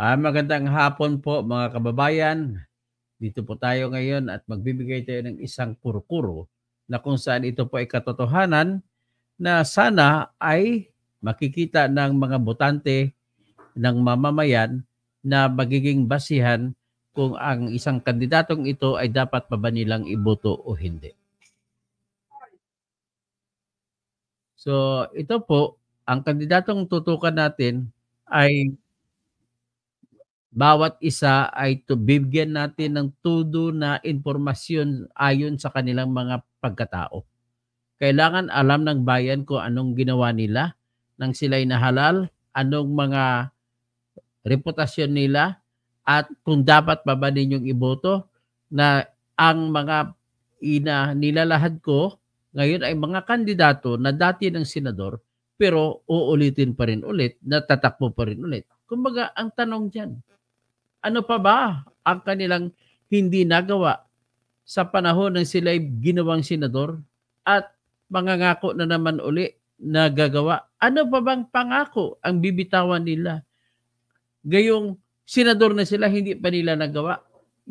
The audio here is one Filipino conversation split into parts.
Ah, magandang hapon po mga kababayan. Dito po tayo ngayon at magbibigay tayo ng isang kurukuro na kung saan ito po ay katotohanan na sana ay makikita ng mga botante ng mamamayan na magiging basihan kung ang isang kandidatong ito ay dapat pa ba nilang iboto o hindi. So ito po, ang kandidatong tutukan natin ay bawat isa ay to bibigyan natin ng todo na impormasyon ayon sa kanilang mga pagkatao. Kailangan alam ng bayan kung anong ginawa nila nang sila ay nahalal, anong mga reputasyon nila, at kung dapat pa ba ninyong iboto na ang mga ina nilalahad ko ngayon ay mga kandidato na dati ng senador pero uulitin pa rin ulit, natatakbo pa rin ulit. Kumbaga, ang tanong dyan, ano pa ba ang kanilang hindi nagawa sa panahon ng sila'y ginawang senador at mangangako na naman uli na gagawa. Ano pa bang pangako ang bibitawan nila? Gayong senador na sila, hindi pa nila nagawa.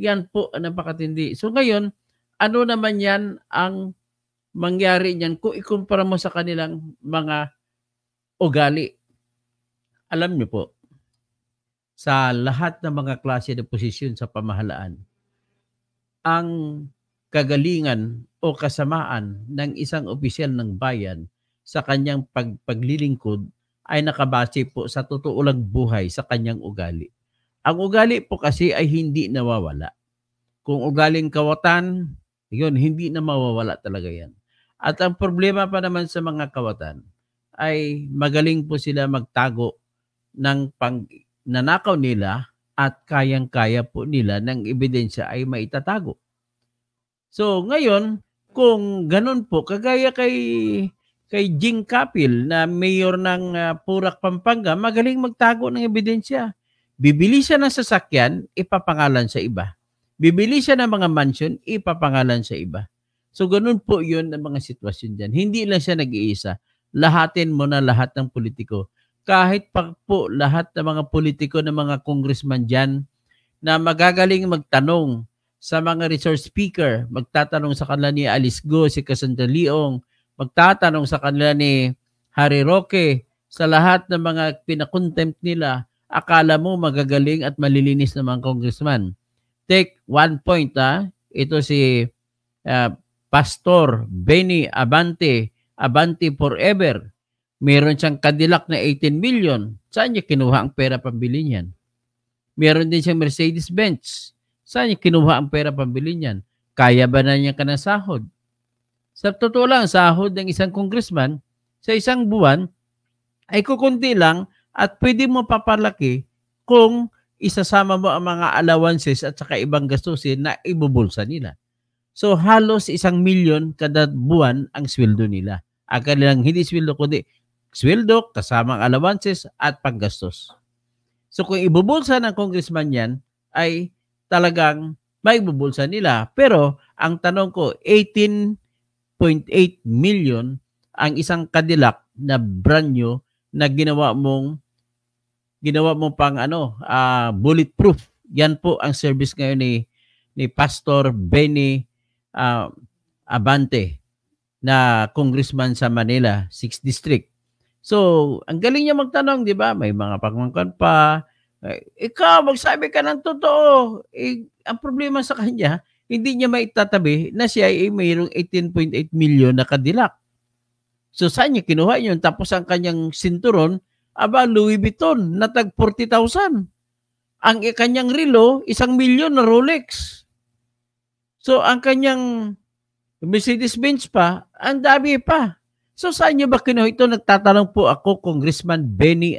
Yan po ang napakatindi. So ngayon, ano naman yan ang mangyari niyan kung ikumpara mo sa kanilang mga ugali? Alam niyo po, sa lahat ng mga klase ng posisyon sa pamahalaan, ang kagalingan o kasamaan ng isang opisyal ng bayan sa kanyang pag paglilingkod ay nakabase po sa totoo lang buhay sa kanyang ugali. Ang ugali po kasi ay hindi nawawala. Kung ugaling kawatan, yun, hindi na mawawala talaga yan. At ang problema pa naman sa mga kawatan ay magaling po sila magtago ng pang nanakaw nila at kayang-kaya po nila ng ebidensya ay maitatago. So ngayon, kung ganun po, kagaya kay kay Jing Kapil na mayor ng uh, Purak, Pampanga, magaling magtago ng ebidensya. Bibili siya ng sasakyan, ipapangalan sa iba. Bibili siya ng mga mansion, ipapangalan sa iba. So ganun po yun ang mga sitwasyon dyan. Hindi lang siya nag-iisa. Lahatin mo na lahat ng politiko kahit pa po lahat ng mga politiko ng mga congressman dyan na magagaling magtanong sa mga resource speaker, magtatanong sa kanila ni Alice Go, si Cassandra Leong, magtatanong sa kanila ni Harry Roque, sa lahat ng mga pinakontempt nila, akala mo magagaling at malilinis ng mga congressman. Take one point ha, ito si uh, Pastor Benny Abante, Abante Forever, Meron siyang Cadillac na 18 million. Saan niya kinuha ang pera pambili niyan? Meron din siyang Mercedes-Benz. Saan niya kinuha ang pera pambili niyan? Kaya ba na niya ka ng sahod? Sa totoo lang, sahod ng isang congressman sa isang buwan ay kukunti lang at pwede mo papalaki kung isasama mo ang mga allowances at saka ibang gastusin na ibubulsa nila. So halos isang milyon kada buwan ang sweldo nila. Ang lang hindi sweldo kundi sweldo, kasamang allowances at paggastos. So kung ibubulsa ng congressman yan, ay talagang may bubulsa nila. Pero ang tanong ko, 18.8 million ang isang Cadillac na brand new na ginawa mong ginawa mo pang ano, uh, bulletproof. Yan po ang service ngayon ni ni Pastor Benny uh, Abante na congressman sa Manila, 6th district. So, ang galing niya magtanong, di ba? May mga pagmangkan pa. Eh, ikaw, magsabi ka ng totoo. Eh, ang problema sa kanya, hindi niya maitatabi na siya ay mayroong 18.8 million na kadilak. So, saan niya kinuha yun? Tapos ang kanyang sinturon, aba, Louis Vuitton, na tag 40,000. Ang kanyang relo, isang milyon na Rolex. So, ang kanyang Mercedes-Benz pa, ang dabi pa. So saan niyo ba kinuha ito? Nagtatanong po ako, Congressman Benny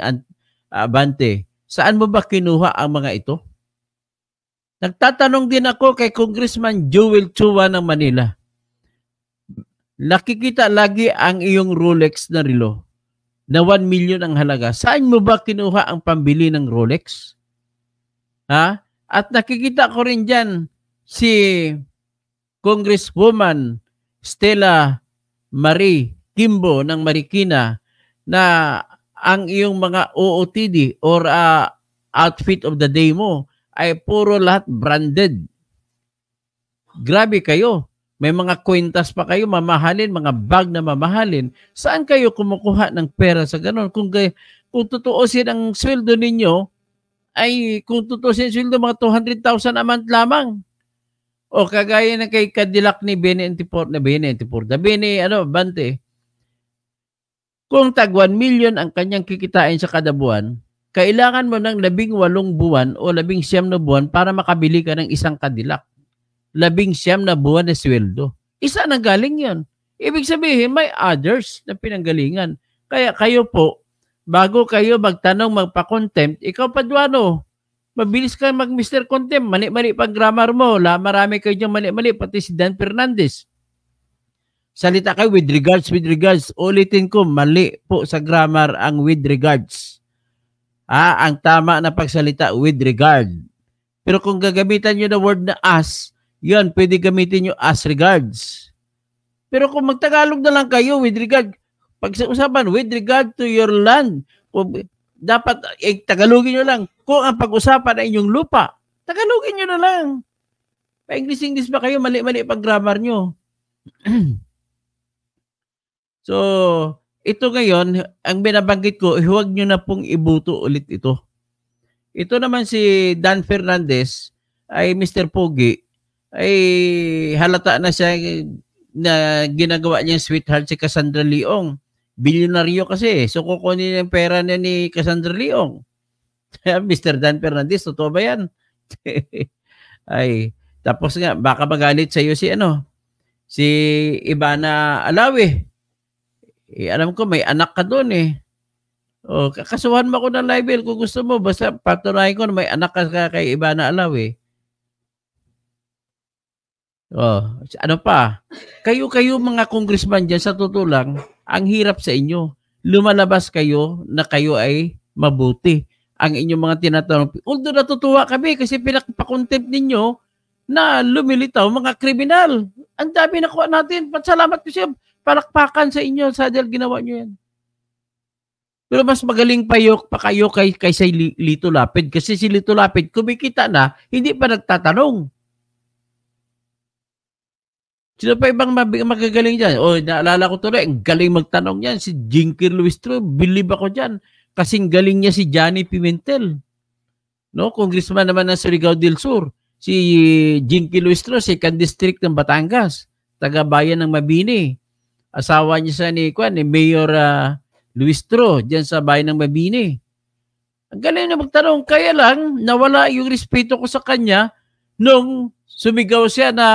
Abante, ah, saan mo ba kinuha ang mga ito? Nagtatanong din ako kay Congressman Jewel Chua ng Manila. Nakikita lagi ang iyong Rolex na relo na 1 million ang halaga. Saan mo ba kinuha ang pambili ng Rolex? Ha? At nakikita ko rin dyan si Congresswoman Stella Marie Kimbo ng Marikina na ang iyong mga OOTD or uh, outfit of the day mo ay puro lahat branded. Grabe kayo. May mga kwintas pa kayo mamahalin, mga bag na mamahalin. Saan kayo kumukuha ng pera sa ganun? Kung, kung tutuusin ang sweldo ninyo, ay kung tutuusin sweldo, mga 200,000 a month lamang. O kagaya na kay Cadillac ni Bene 24 na Bene 24. Da Bene, ano, Bante, kung tag 1 million ang kanyang kikitain sa kada buwan, kailangan mo ng labing walong buwan o labing siyam na buwan para makabili ka ng isang kadilak. Labing siyam na buwan na sweldo. Isa na galing yon. Ibig sabihin, may others na pinanggalingan. Kaya kayo po, bago kayo magtanong magpa-contempt, ikaw pa Paduano, mabilis ka mag Mr. Contempt. Mani-mani pag grammar mo. La, marami kayo dyan mani-mani, pati si Dan Fernandez. Salita kayo with regards, with regards. Ulitin ko, mali po sa grammar ang with regards. Ah, ang tama na pagsalita, with regard. Pero kung gagamitan nyo the word na as, yun, pwede gamitin nyo as regards. Pero kung magtagalog na lang kayo with regard, pag usapan with regard to your land, dapat eh, tagalogin nyo lang. Kung ang pag-usapan ay inyong lupa, tagalogin nyo na lang. Pa-English-English ba kayo? Mali-mali pag grammar nyo. So, ito ngayon, ang binabanggit ko, huwag nyo na pong ibuto ulit ito. Ito naman si Dan Fernandez, ay Mr. Pogi, ay halata na siya na ginagawa niyang sweetheart si Cassandra Leong. Bilyonaryo kasi. Eh. So, kukunin yung pera niya ni Cassandra Leong. Mr. Dan Fernandez, totoo ba yan? ay, tapos nga, baka magalit sa iyo si ano, si Ivana Alawi eh, alam ko, may anak ka doon eh. O, oh, kakasuhan mo ako ng libel kung gusto mo. Basta patunayan ko na may anak ka kay iba na Alaw eh. Oh, ano pa? Kayo-kayo mga congressman dyan sa totoo lang, ang hirap sa inyo. Lumalabas kayo na kayo ay mabuti. Ang inyong mga tinatanong, although natutuwa kami kasi pinakpakontempt ninyo na lumilitaw mga kriminal. Ang dami na kuha natin. Salamat ko siya. Palakpakan sa inyo sa dahil ginawa nyo yan. Pero mas magaling pa yok pa kayo kay, kaysa Lito Lapid. Kasi si Lito Lapid, kumikita na, hindi pa nagtatanong. Sino pa ibang magagaling diyan? oh, naalala ko tuloy, ang galing magtanong yan. Si Jinky Luis True, believe ako diyan kasi galing niya si Johnny Pimentel. No, congressman naman ng Surigao del Sur. Si Jinky Luis True, second district ng Batangas. Taga bayan ng Mabini asawa niya sa ni Kwan, ni Mayor uh, Luis Tro, diyan sa bayan ng Mabini. Ang galing na magtanong, kaya lang nawala yung respeto ko sa kanya nung sumigaw siya na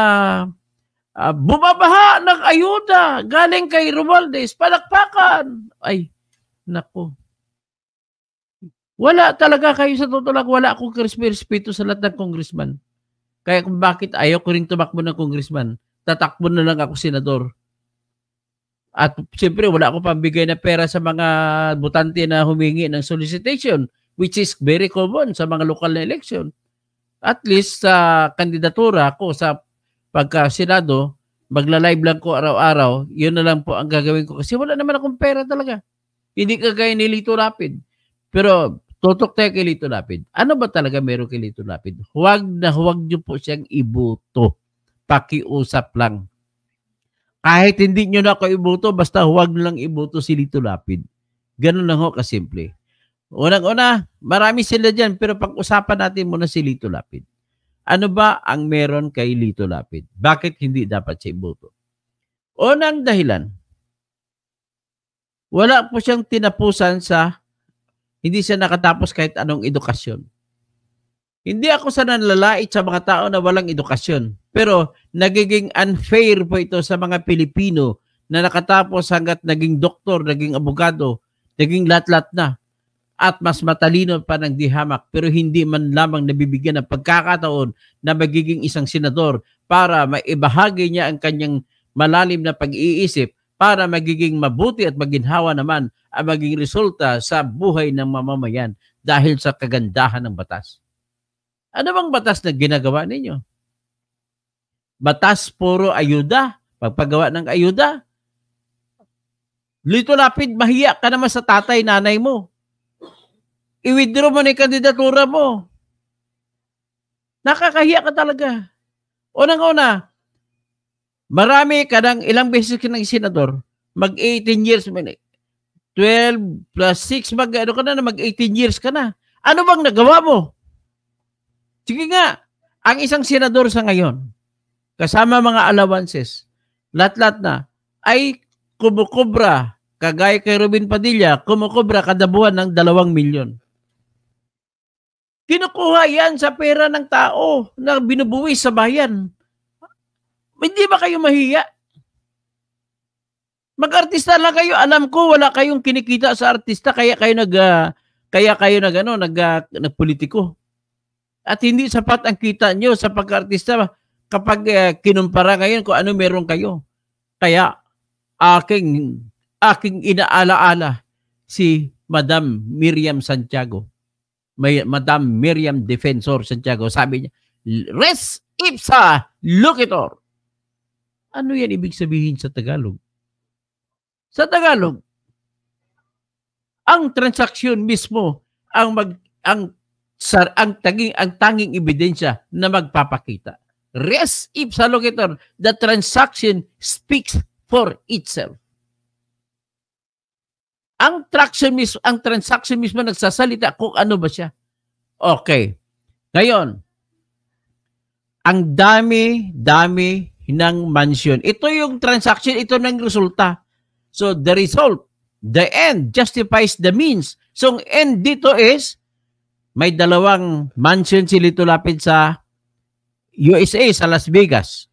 uh, bumabaha ng ayuda galing kay Romualdez, palakpakan. Ay, nako. Wala talaga kayo sa totoo lang, wala akong respeto sa lahat ng congressman. Kaya kung bakit ayaw ko rin tumakbo ng congressman, tatakbo na lang ako senador. At siyempre, wala akong pambigay na pera sa mga butante na humingi ng solicitation, which is very common sa mga lokal na election. At least sa kandidatura ko sa pagka-senado, magla-live lang ko araw-araw, yun na lang po ang gagawin ko. Kasi wala naman akong pera talaga. Hindi kagaya ni Lito Lapid. Pero tutok tayo kay Lito Lapid. Ano ba talaga meron kay Lito Lapid? Huwag na huwag niyo po siyang ibuto. Pakiusap lang kahit hindi nyo na ako iboto, basta huwag nyo lang iboto si Lito Lapid. Ganun lang ho kasimple. Unang-una, marami sila dyan, pero pag-usapan natin muna si Lito Lapid. Ano ba ang meron kay Lito Lapid? Bakit hindi dapat siya iboto? Unang dahilan, wala po siyang tinapusan sa, hindi siya nakatapos kahit anong edukasyon. Hindi ako sa nanlalait sa mga tao na walang edukasyon. Pero nagiging unfair po ito sa mga Pilipino na nakatapos hanggat naging doktor, naging abogado, naging latlat na at mas matalino pa ng dihamak pero hindi man lamang nabibigyan ng pagkakataon na magiging isang senador para maibahagi niya ang kanyang malalim na pag-iisip para magiging mabuti at maginhawa naman ang maging resulta sa buhay ng mamamayan dahil sa kagandahan ng batas. Ano bang batas na ginagawa ninyo? Batas puro ayuda, pagpagawa ng ayuda. Lito Lapid, mahiya ka naman sa tatay, nanay mo. I-withdraw mo na yung kandidatura mo. Nakakahiya ka talaga. Unang-una, marami ka ng ilang beses ka ng senador, mag 18 years mo na. 12 plus 6, mag, ano ka na, mag 18 years ka na. Ano bang nagawa mo? Sige nga, ang isang senador sa ngayon, kasama mga allowances, lahat-lahat na, ay kumukubra, kagaya kay Ruben Padilla, kumukubra kada buwan ng dalawang milyon. Kinukuha yan sa pera ng tao na binubuwis sa bayan. Hindi ba kayo mahiya? Mag-artista lang kayo. Alam ko wala kayong kinikita sa artista kaya kayo nag uh, kaya kayo nag ano nag uh, nagpolitiko. At hindi sapat ang kita nyo sa pagka-artista kapag uh, kinumpara ngayon kung ano meron kayo. Kaya aking aking inaalaala si Madam Miriam Santiago. May Madam Miriam Defensor Santiago sabi niya, "Res ipsa locator." Ano 'yan ibig sabihin sa Tagalog? Sa Tagalog, ang transaksyon mismo ang mag ang sa ang tanging ang tanging ebidensya na magpapakita. Res if sa locator, the transaction speaks for itself. Ang transaction mismo, ang transaction mismo nagsasalita kung ano ba siya. Okay. Ngayon, ang dami-dami ng mansion. Ito yung transaction, ito ng resulta. So the result, the end justifies the means. So ang end dito is may dalawang mansion si Lito Lapid sa USA, sa Las Vegas.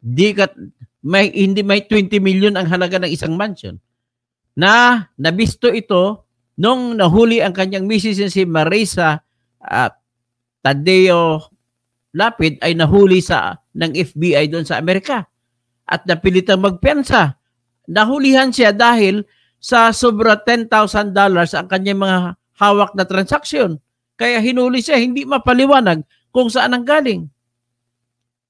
Di ka, may, hindi may 20 million ang halaga ng isang mansion. Na nabisto ito nung nahuli ang kanyang misis si Marisa at ah, Tadeo Lapid ay nahuli sa ng FBI doon sa Amerika at napilitang magpensa. Nahulihan siya dahil sa sobra $10,000 ang kanyang mga hawak na transaksyon. Kaya hinuli siya, hindi mapaliwanag kung saan ang galing.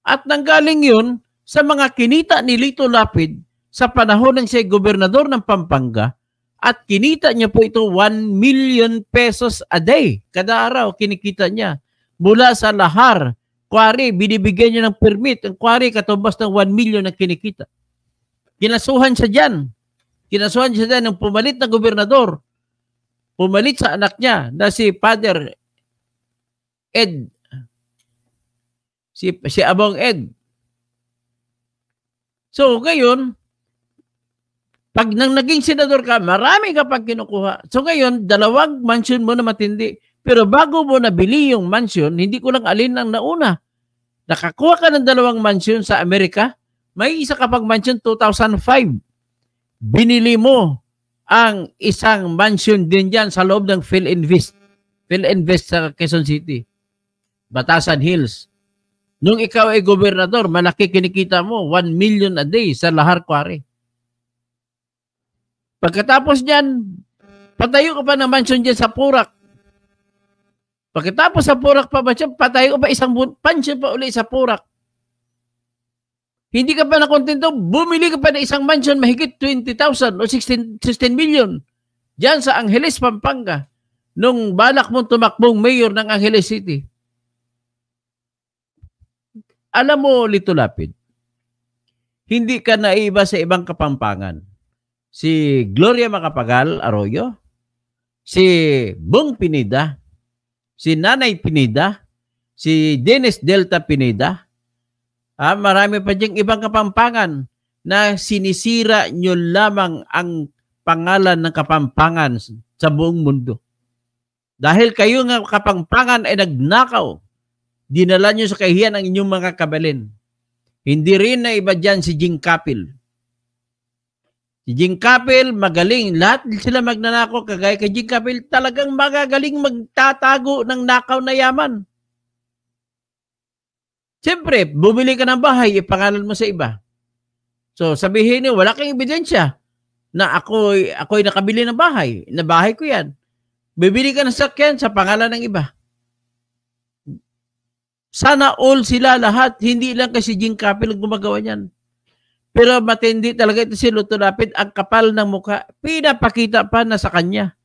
At nanggaling yun sa mga kinita ni Lito Lapid sa panahon ng siya gobernador ng Pampanga at kinita niya po ito 1 million pesos a day. Kada araw kinikita niya mula sa lahar. Kwari, binibigyan niya ng permit. Ang kwari katumbas ng 1 million na kinikita. Kinasuhan siya dyan. Kinasuhan siya dyan ng pumalit na gobernador pumalit sa anak niya na si Father Ed. Si, si Abong Ed. So ngayon, pag nang naging senador ka, marami ka pang kinukuha. So ngayon, dalawang mansion mo na matindi. Pero bago mo nabili yung mansion, hindi ko lang alin ang nauna. Nakakuha ka ng dalawang mansion sa Amerika, may isa ka pang mansion 2005. Binili mo ang isang mansion din dyan sa loob ng PhilInvest. PhilInvest sa Quezon City. Batasan Hills. Nung ikaw ay gobernador, malaki kinikita mo, 1 million a day sa Lahar Quarry. Pagkatapos niyan, patayo ka pa ng mansion dyan sa Purak. Pagkatapos sa Purak pa ba siya, patayo ka pa isang mansion pa uli sa Purak. Hindi ka pa nakontento, bumili ka pa ng isang mansion mahigit 20,000 o 16, 16 million. Diyan sa Angeles, Pampanga. Nung balak mong tumakbong mayor ng Angeles City. Alam mo, Lito Lapid, hindi ka naiba sa ibang kapampangan. Si Gloria Macapagal Arroyo, si Bong Pineda, si Nanay Pineda, si Dennis Delta Pineda, Ah, marami pa diyang ibang kapampangan na sinisira nyo lamang ang pangalan ng kapampangan sa buong mundo. Dahil kayo nga kapampangan ay nagnakaw, dinala nyo sa kahiyan ang inyong mga kabalin. Hindi rin na iba dyan si Jing Kapil. Si Jing Kapil, magaling. Lahat sila magnanakaw kagaya kay Jing Kapil. Talagang magagaling magtatago ng nakaw na yaman. Siyempre, bumili ka ng bahay, ipangalan mo sa iba. So, sabihin niyo, wala kang ebidensya na ako, ako ay nakabili ng bahay. Na bahay ko yan. Bibili ka ng sakyan sa pangalan ng iba. Sana all sila lahat. Hindi lang kasi Jing Kapil gumagawa niyan. Pero matindi talaga ito si Luto Lapid. Ang kapal ng mukha, pinapakita pa na sa kanya.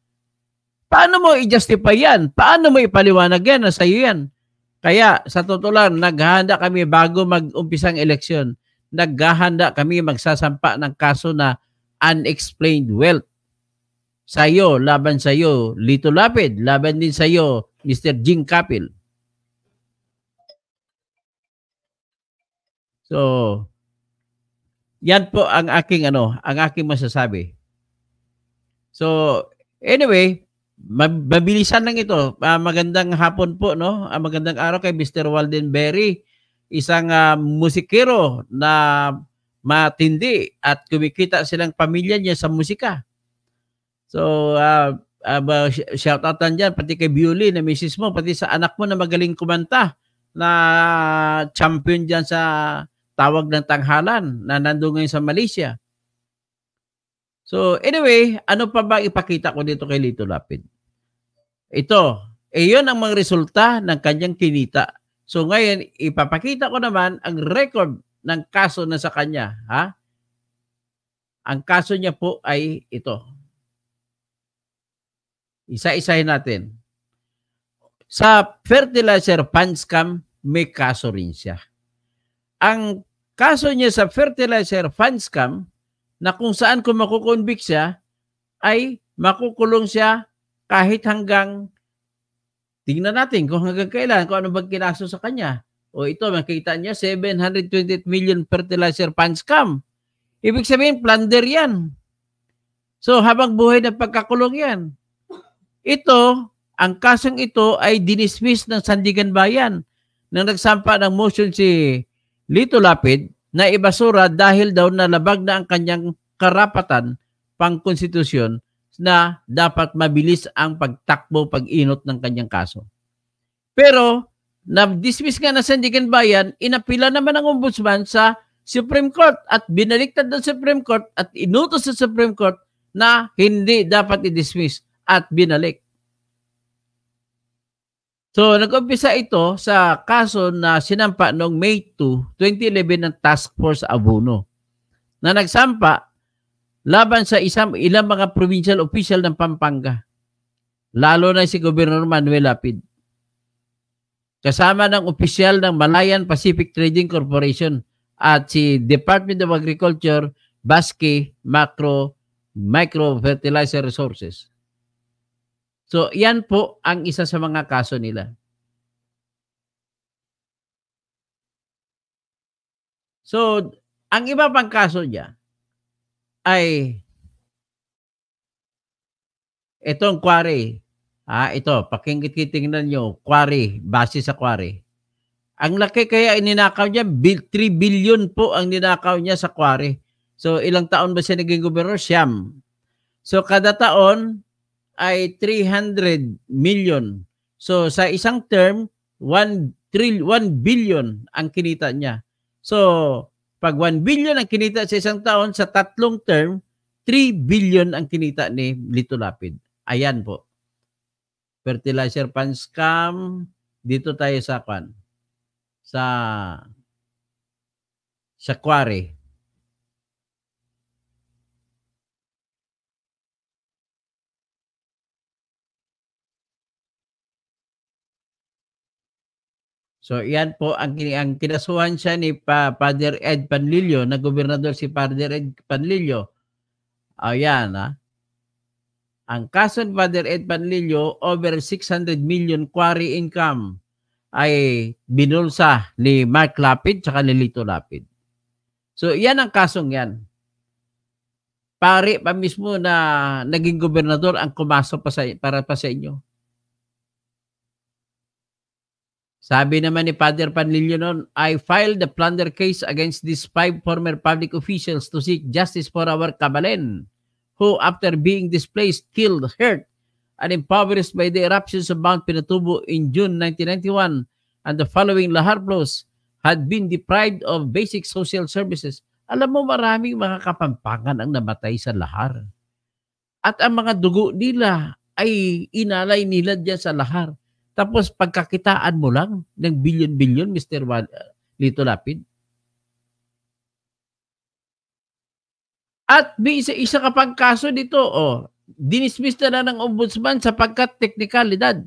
Paano mo i-justify yan? Paano mo ipaliwanag yan na sa'yo yan? Kaya sa totoo lang, naghahanda kami bago mag-umpisang eleksyon, naghahanda kami magsasampa ng kaso na unexplained wealth. Sa iyo, laban sa iyo, Lito Lapid, laban din sa iyo, Mr. Jing Kapil. So, yan po ang aking ano, ang aking masasabi. So, anyway, Mabilisan lang ito. Uh, magandang hapon po, no? Uh, magandang araw kay Mr. Walden Berry, isang uh, musikero na matindi at kumikita silang pamilya niya sa musika. So, uh, uh, shout out lang dyan, pati kay Bewley na misis mo, pati sa anak mo na magaling kumanta na champion dyan sa tawag ng tanghalan na nandun ngayon sa Malaysia. So, anyway, ano pa ba ipakita ko dito kay Lito Lapid? Ito, iyon eh, ang mga resulta ng kanyang kinita. So ngayon, ipapakita ko naman ang record ng kaso na sa kanya. Ha? Ang kaso niya po ay ito. Isa-isahin natin. Sa fertilizer fund may kaso rin siya. Ang kaso niya sa fertilizer fund na kung saan kung makukonvict siya, ay makukulong siya kahit hanggang tingnan natin kung hanggang kailan, kung ano bang kinaso sa kanya. O ito, makita niya, 728 million fertilizer fund scam. Ibig sabihin, plunder yan. So, habang buhay na pagkakulong yan. Ito, ang kasong ito ay dinismiss ng Sandigan Bayan nang nagsampa ng motion si Lito Lapid na ibasura dahil daw nalabag na ang kanyang karapatan pang konstitusyon na dapat mabilis ang pagtakbo, pag-inot ng kanyang kaso. Pero, na-dismiss nga na Sandigan Bayan, inapila naman ng ombudsman sa Supreme Court at binaliktad ng Supreme Court at inutos sa Supreme Court na hindi dapat i-dismiss at binalik. So, nag-umpisa ito sa kaso na sinampa noong May 2, 2011 ng Task Force Abuno na nagsampa laban sa isang ilang mga provincial official ng Pampanga, lalo na si Gobernador Manuel Lapid. Kasama ng official ng Malayan Pacific Trading Corporation at si Department of Agriculture, Basque Macro Micro Fertilizer Resources. So, yan po ang isa sa mga kaso nila. So, ang iba pang kaso niya, ay itong quarry, ah, ito, pakingititingnan nyo, quarry, base sa quarry. Ang laki kaya ininakaw niya, 3 billion po ang ninakaw niya sa quarry. So ilang taon ba siya naging gobernador? Siyam. So kada taon ay 300 million. So sa isang term, 1 trillion 1 billion ang kinita niya. So pag 1 billion ang kinita sa isang taon, sa tatlong term, 3 billion ang kinita ni Lito Lapid. Ayan po. Fertilizer pan scam. Dito tayo sa kwan. Sa sa quarry. So yan po ang, ang kinasuhan siya ni pa, Father Ed Panlilio na gobernador si Father Ed Panlilio. Ayan ah, ha. Ah. Ang kaso ni Father Ed Panlilio over 600 million quarry income ay binulsa ni Mark Lapid at ni Lito Lapid. So yan ang kasong yan. Pare pa mismo na naging gobernador ang kumaso pa sa, para pa sa inyo. Sabi naman ni Father Panlilio noon, I filed a plunder case against these five former public officials to seek justice for our Kabalen, who after being displaced, killed, hurt, and impoverished by the eruptions of Mount Pinatubo in June 1991 and the following lahar blows, had been deprived of basic social services. Alam mo maraming mga kapampangan ang namatay sa lahar. At ang mga dugo nila ay inalay nila dyan sa lahar tapos pagkakitaan mo lang ng billion-billion, Mr. Wal uh, Lito Lapid. At may isa-isa ka pang kaso dito, oh, dinismiss na, lang ng ombudsman sapagkat teknikalidad.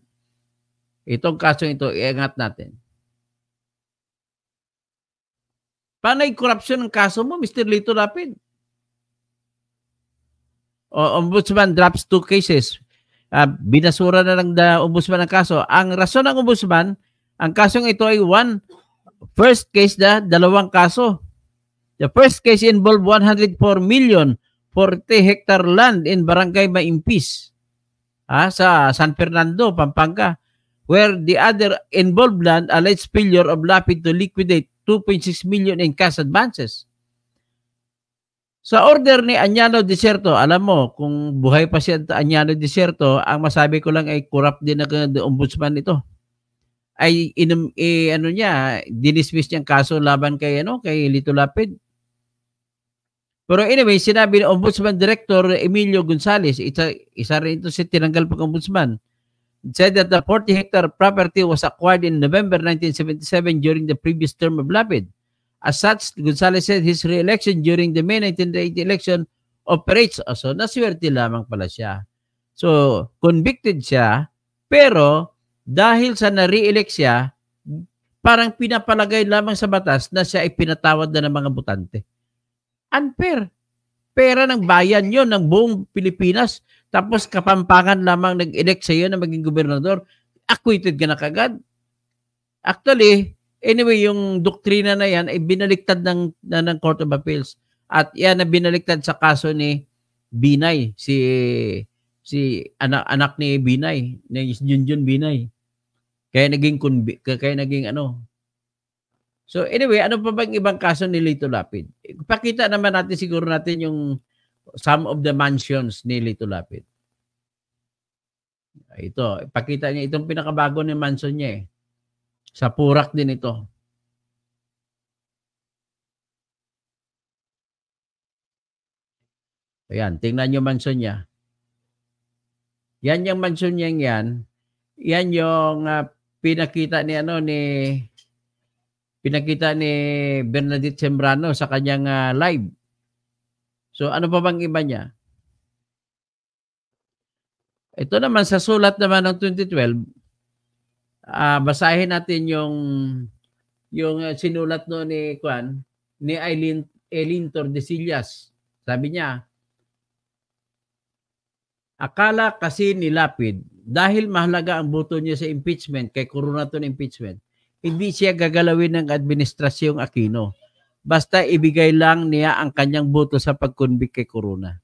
Itong kaso ito, iangat natin. Panay corruption ang kaso mo, Mr. Lito Lapid. O, ombudsman drops two cases uh, binasura na ng the ombudsman ang kaso. Ang rason ng ombudsman, ang kasong ito ay one first case na dalawang kaso. The first case involved 104 million 40 hectare land in Barangay Maimpis ah, sa San Fernando, Pampanga where the other involved land alleged failure of Lapid to liquidate 2.6 million in cash advances. Sa order ni Anyano Deserto, alam mo, kung buhay pa si Anyano Deserto, ang masabi ko lang ay corrupt din ang ombudsman ito. Ay inum eh, ano niya, dinismiss niyang kaso laban kay ano, kay Lito Lapid. Pero anyway, sinabi ng Ombudsman Director Emilio Gonzalez, isa, isa rin ito si tinanggal pag ombudsman, said that the 40-hectare property was acquired in November 1977 during the previous term of Lapid. As such, Gonzales said his re-election during the May 1980 election operates. Oh, so, naswerte lamang pala siya. So, convicted siya, pero dahil sa na-re-elect siya, parang pinapalagay lamang sa batas na siya ay pinatawad na ng mga butante. Unfair. Pera ng bayan yon ng buong Pilipinas. Tapos kapampangan lamang nag-elect sa iyo na maging gobernador. Acquitted ka na kagad. Actually, Anyway, yung doktrina na yan ay binaliktad ng, na, ng Court of Appeals. At yan na binaliktad sa kaso ni Binay, si si anak anak ni Binay, ni Junjun Binay. Kaya naging convict, kaya naging ano. So anyway, ano pa bang ibang kaso ni Lito Lapid? Pakita naman natin siguro natin yung some of the mansions ni Lito Lapid. Ito, pakita niya itong pinakabago ni mansion niya eh. Sa Purak din ito. Ayan, tingnan nyo mansion niya. Yan yung mansion niya yan. Yan yung uh, pinakita ni ano ni pinakita ni Bernadette Sembrano sa kanyang uh, live. So ano pa bang iba niya? Ito naman sa sulat naman ng 2012, uh, basahin natin yung yung eh, sinulat no ni Kwan ni Eileen Eileen Tordesillas. Sabi niya, Akala kasi ni Lapid, dahil mahalaga ang boto niya sa impeachment, kay Corona to impeachment, hindi siya gagalawin ng administrasyong Aquino. Basta ibigay lang niya ang kanyang boto sa pagkonvict kay Corona.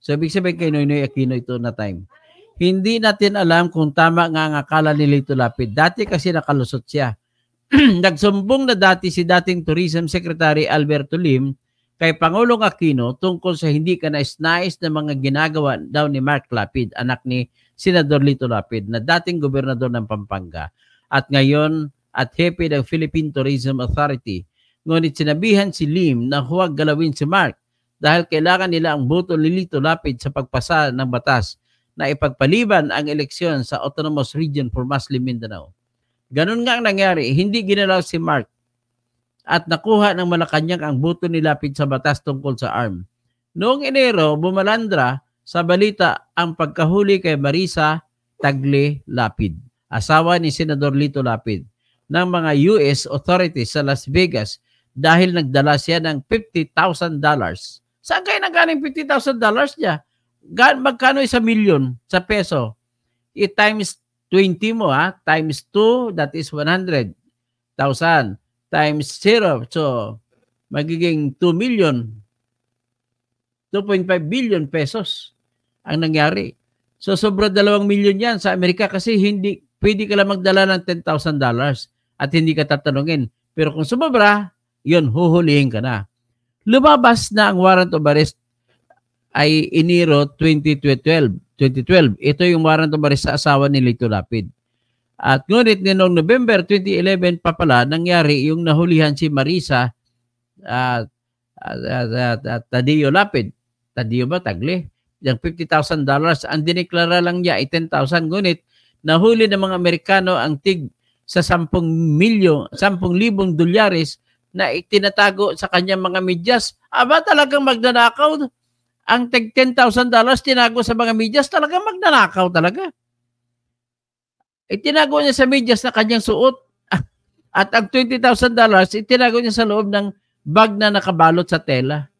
So, ibig sabihin kay Noynoy Aquino ito na time. Hindi natin alam kung tama nga ang akala ni Lito Lapid. Dati kasi nakalusot siya. Nagsumbong na dati si dating Tourism Secretary Alberto Lim kay Pangulong Aquino tungkol sa hindi ka nais-nais na mga ginagawa daw ni Mark Lapid, anak ni Senador Lito Lapid na dating gobernador ng Pampanga at ngayon at hepe ng Philippine Tourism Authority. Ngunit sinabihan si Lim na huwag galawin si Mark dahil kailangan nila ang boto ni Lito Lapid sa pagpasa ng batas na ipagpaliban ang eleksyon sa Autonomous Region for Muslim Mindanao. Ganun nga ang nangyari. Hindi ginalaw si Mark at nakuha ng Malacanang ang buto nilapit sa batas tungkol sa ARM. Noong Enero, bumalandra sa balita ang pagkahuli kay Marisa Tagle Lapid, asawa ni Senador Lito Lapid, ng mga US authorities sa Las Vegas dahil nagdala siya ng $50,000. Saan kaya nagaling $50,000 niya? gan, magkano isang million sa peso? I times 20 mo ha, times 2, that is 100,000. Times 0, so magiging 2 million. 2.5 billion pesos ang nangyari. So sobra 2 million yan sa Amerika kasi hindi pwede ka lang magdala ng $10,000 at hindi ka tatanungin. Pero kung sumobra, yun, huhulihin ka na. Lumabas na ang warrant of arrest ay iniro 2012. 2012. Ito yung warrant of arrest sa asawa ni Lito Lapid. At ngunit noong November 2011 pa pala nangyari yung nahulihan si Marisa at uh, uh, ah, uh, ah, uh, ah, Tadeo Lapid. Tadeo ba? Tagle. Yung $50,000 ang diniklara lang niya ay 10,000 ngunit nahuli ng mga Amerikano ang tig sa 10 milyon, 10,000 dolyares na itinatago sa kanyang mga medyas. Aba talagang magnanakaw ang tag $10,000 tinago sa mga medyas, talaga magnanakaw talaga. Itinago niya sa medyas na kanyang suot at ang $20,000 itinago niya sa loob ng bag na nakabalot sa tela.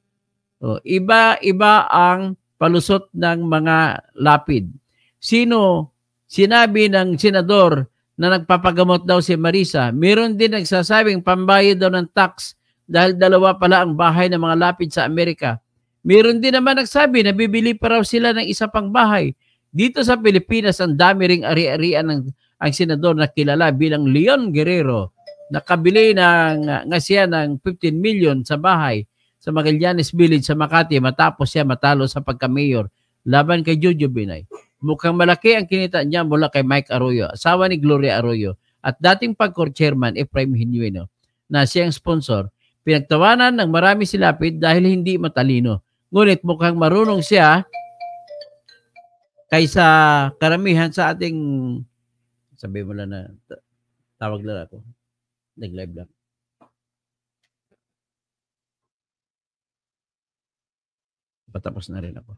O, iba iba ang palusot ng mga lapid. Sino sinabi ng senador na nagpapagamot daw si Marisa, meron din nagsasabing pambayad daw ng tax dahil dalawa pala ang bahay ng mga lapid sa Amerika. Meron din naman nagsabi na bibili pa raw sila ng isa pang bahay. Dito sa Pilipinas, ang dami ring ari-arian ng ang senador na kilala bilang Leon Guerrero. na kabili ng, nga siya ng 15 million sa bahay sa Magallanes Village sa Makati matapos siya matalo sa pagka-mayor laban kay Jojo Binay. Mukhang malaki ang kinita niya mula kay Mike Arroyo, asawa ni Gloria Arroyo at dating pagkor-chairman Efraim Hinueno na siyang sponsor. Pinagtawanan ng marami silapit dahil hindi matalino Ngunit mukhang marunong siya kaysa karamihan sa ating sabi mo lang na tawag lang ako. Nag-live lang. Patapos na rin ako.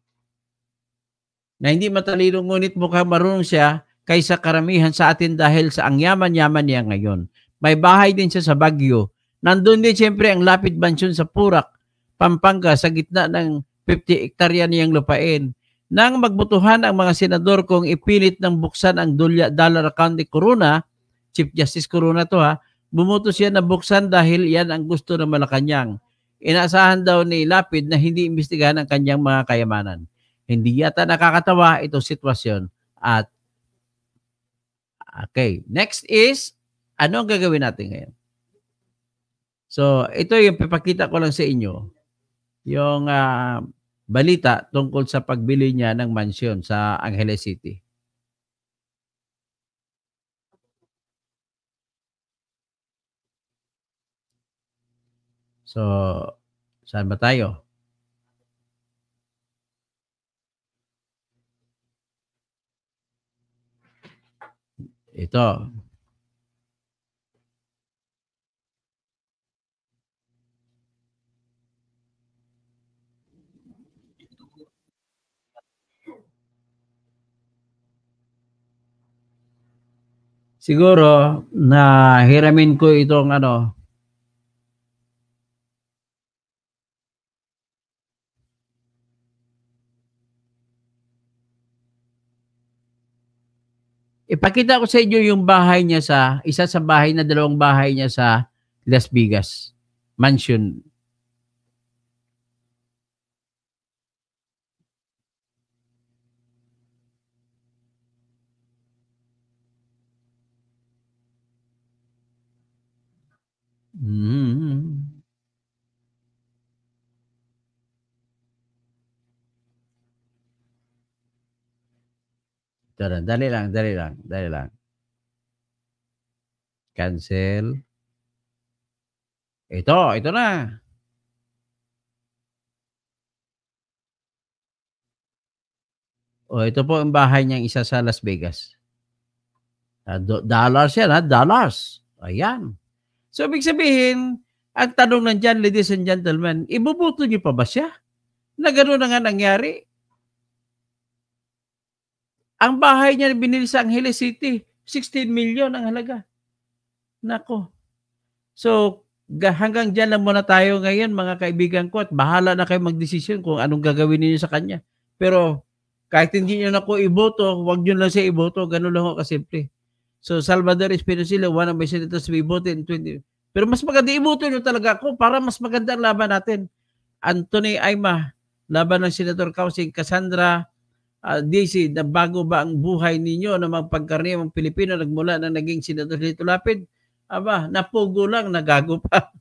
Na hindi matalino ngunit mukha marunong siya kaysa karamihan sa atin dahil sa ang yaman-yaman niya ngayon. May bahay din siya sa Baguio. Nandun din siyempre ang Lapid Mansion sa Purak Pampanga sa gitna ng 50 hektarya niyang lupain. Nang magbutuhan ang mga senador kung ipilit ng buksan ang Dolya, Dollar County Corona, Chief Justice Corona to ha, bumoto siya na buksan dahil yan ang gusto ng Malacanang. Inaasahan daw ni Lapid na hindi imbestigahan ang kanyang mga kayamanan. Hindi yata nakakatawa itong sitwasyon. At okay, next is ano ang gagawin natin ngayon? So, ito yung pipakita ko lang sa inyo yung uh, balita tungkol sa pagbili niya ng mansyon sa Angeles City. So, saan ba tayo? Ito, siguro na hiramin ko itong ano Ipakita ko sa inyo yung bahay niya sa isa sa bahay na dalawang bahay niya sa Las Vegas mansion Mm-hmm. Dali, dali lang, dali lang, dali lang. Cancel. Ito, ito na. O, oh, ito po ang bahay niyang isa sa Las Vegas. Ah, dollars yan, ha? Dollars. Ayan. So, ibig sabihin, ang tanong ng ladies and gentlemen, ibubuto niyo pa ba siya? Na gano'n na nga nangyari. Ang bahay niya binili sa Angeles City, 16 million ang halaga. Nako. So, hanggang dyan lang muna tayo ngayon mga kaibigan ko at bahala na kayo magdesisyon kung anong gagawin niyo sa kanya. Pero kahit hindi niyo na ko iboto, wag niyo lang siya iboto, ganun lang ako kasimple. So Salvador Espinosa, one of my senators to be voted in 20. Pero mas maganda iboto nyo talaga ako para mas maganda ang laban natin. Anthony Aima, laban ng Senator Kausing Cassandra uh, ah, DC, na bago ba ang buhay ninyo na magpagkarni ng Pilipino nagmula na naging Senator Lito Lapid? Aba, napugo lang, nagago pa.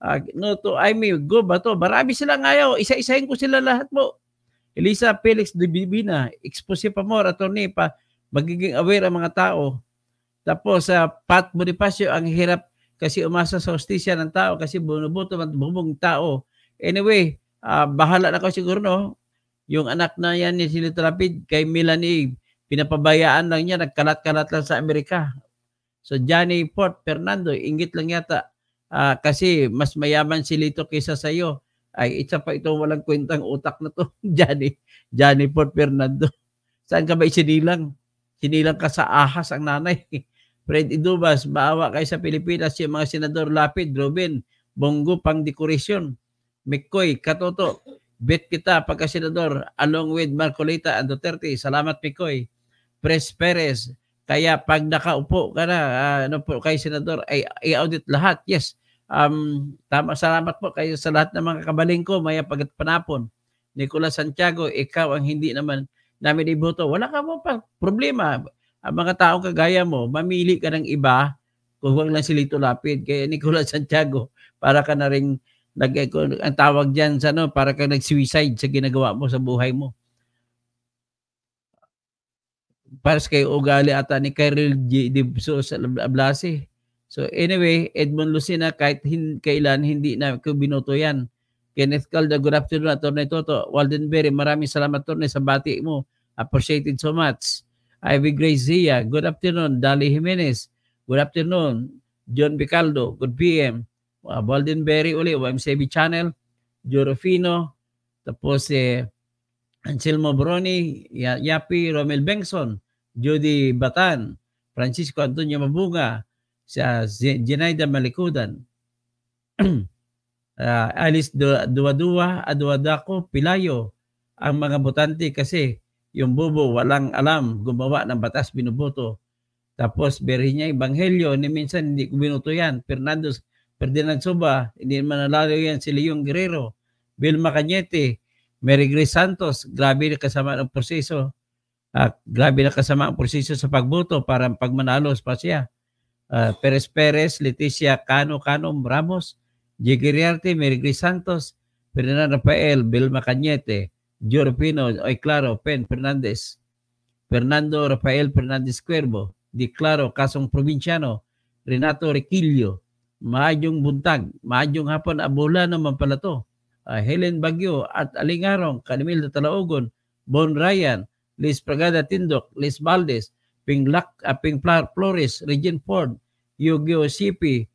Uh, no to, I mean, go ba to? Marami silang ayaw. Isa-isahin ko sila lahat mo. Elisa Felix de Bibina, expose pa mo, attorney pa, magiging aware ang mga tao tapos sa uh, Pat Bonifacio, ang hirap kasi umasa sa hostisya ng tao kasi bunubuto at bumubog tao. Anyway, uh, bahala na ko siguro no. Yung anak na yan ni si Little Rapid, kay Melanie, pinapabayaan lang niya, nagkalat-kalat lang sa Amerika. So Johnny Port Fernando, ingit lang yata uh, kasi mas mayaman si Lito kaysa sa iyo. Ay, isa pa ito walang kwentang utak na to, Johnny. Johnny Port Fernando. Saan ka ba isinilang? Sinilang ka sa ahas ang nanay. Fred Idubas, maawa kay sa Pilipinas yung mga senador Lapid, Robin, Bongo pang dekorasyon, McCoy, Katoto, bet kita pagka senador along with Marcolita and Duterte. Salamat Picoy. Pres Perez. Kaya pag nakaupo ka na, uh, ano po kay senador ay i-audit lahat. Yes. Um, tama, salamat po kayo sa lahat ng mga kabaling ko maya pagat panapon. Nicolas Santiago, ikaw ang hindi naman namin iboto. Wala ka mo pa problema ang mga taong kagaya mo, mamili ka ng iba kung huwag lang sila tulapid. Kaya Nicolas Santiago, para ka na rin, nag, eh, ang tawag dyan sa ano, para ka nag-suicide sa ginagawa mo sa buhay mo. Para kay ugali ata ni Kyril G. Dibso sa Ablase. So anyway, Edmond Lucina, kahit hin, kailan, hindi na ko binoto yan. Kenneth Calda, good afternoon, Atty. Toto. Waldenberry, maraming salamat, Atty. sa bati mo. Appreciated so much. Ivy Gracia. Good afternoon, Dali Jimenez. Good afternoon, John Bicaldo. Good PM. Uh, ah, Baldenberry uli, YMCB Channel. Jorofino. Tapos eh, Anselmo Broni, Yapi Romel Bengson, Judy Batan, Francisco Antonio Mabunga, si Jenaida Malikudan. uh, Alice Duwadua, Aduadako, Pilayo, ang mga botante kasi yung bubo, walang alam, gumawa ng batas, binuboto. Tapos Berhinya Ebanghelyo, ni minsan hindi ko binuto yan. Fernando Ferdinand Suba hindi manalalo yan si Leon Guerrero. Bill Macanyete, Mary Grace Santos, grabe na kasama ng proseso. Uh, grabe na kasama ang proseso sa pagboto para pagmanalo pa siya. Uh, ah, Perez Perez, Leticia Cano Cano Ramos, Jigiriarte, Mary Grace Santos, Ferdinand Rafael, Bill Macanyete, Giorpino, ay claro, Pen Fernandez, Fernando Rafael Fernandez Cuervo, di claro, kasong probinsyano, Renato Requillo, maadyong buntag, maadyong hapon abola naman pala to. Uh, Helen Bagyo at Alingarong, Kanimil Talaogon, Bon Ryan, Liz Pragada Tindok, Liz Valdez, Ping, Lac, uh, ah, Ping Flores, Regine Ford, Yugo Sipi,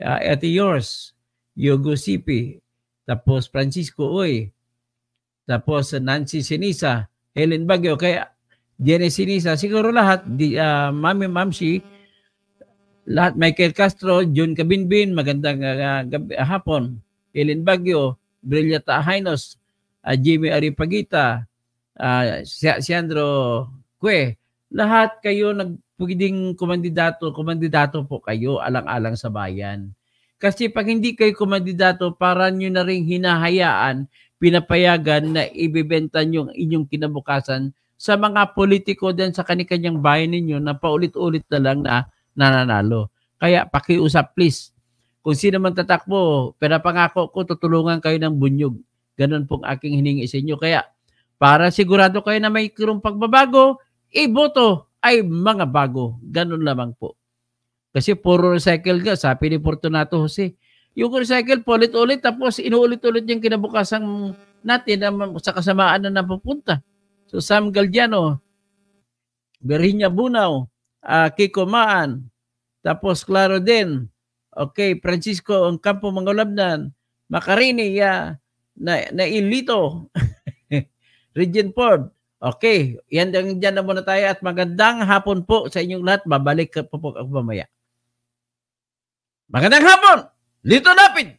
uh, Ate Yours, Yugo Sipi, tapos Francisco Uy, tapos Nancy Sinisa, Helen Bagyo, kaya Jenny Sinisa, siguro lahat, di, uh, Mami Mamsi, lahat Michael Castro, June Cabinbin, magandang uh, gabi, hapon, Helen Bagyo, Brillata Hainos, uh, Jimmy Aripagita, uh, si Sandro lahat kayo nag pwedeng kumandidato, kumandidato po kayo alang-alang sa bayan. Kasi pag hindi kayo kumandidato, para nyo na rin hinahayaan pinapayagan na ibebenta yung inyong kinabukasan sa mga politiko din sa kanikanyang bayan ninyo na paulit-ulit na lang na nananalo. Kaya pakiusap please. Kung sino man tatakbo, pero pangako ko tutulungan kayo ng bunyog. Ganun pong aking hiningi sa inyo. Kaya para sigurado kayo na may kirong pagbabago, iboto ay mga bago. Ganun lamang po. Kasi puro recycle ka, sabi ni Fortunato Jose yung recycle paulit-ulit tapos inuulit-ulit yung kinabukasan natin na, sa kasamaan na napupunta. So Sam Galdiano, Virginia Bunaw, uh, ah, Kiko Maan, tapos Claro din, okay, Francisco ang Campo Mangolabnan, Macarini, yeah, na, na Ilito, Regent Ford, Okay, yan lang dyan na muna tayo at magandang hapon po sa inyong lahat. Babalik po po ako mamaya. Magandang hapon! Little David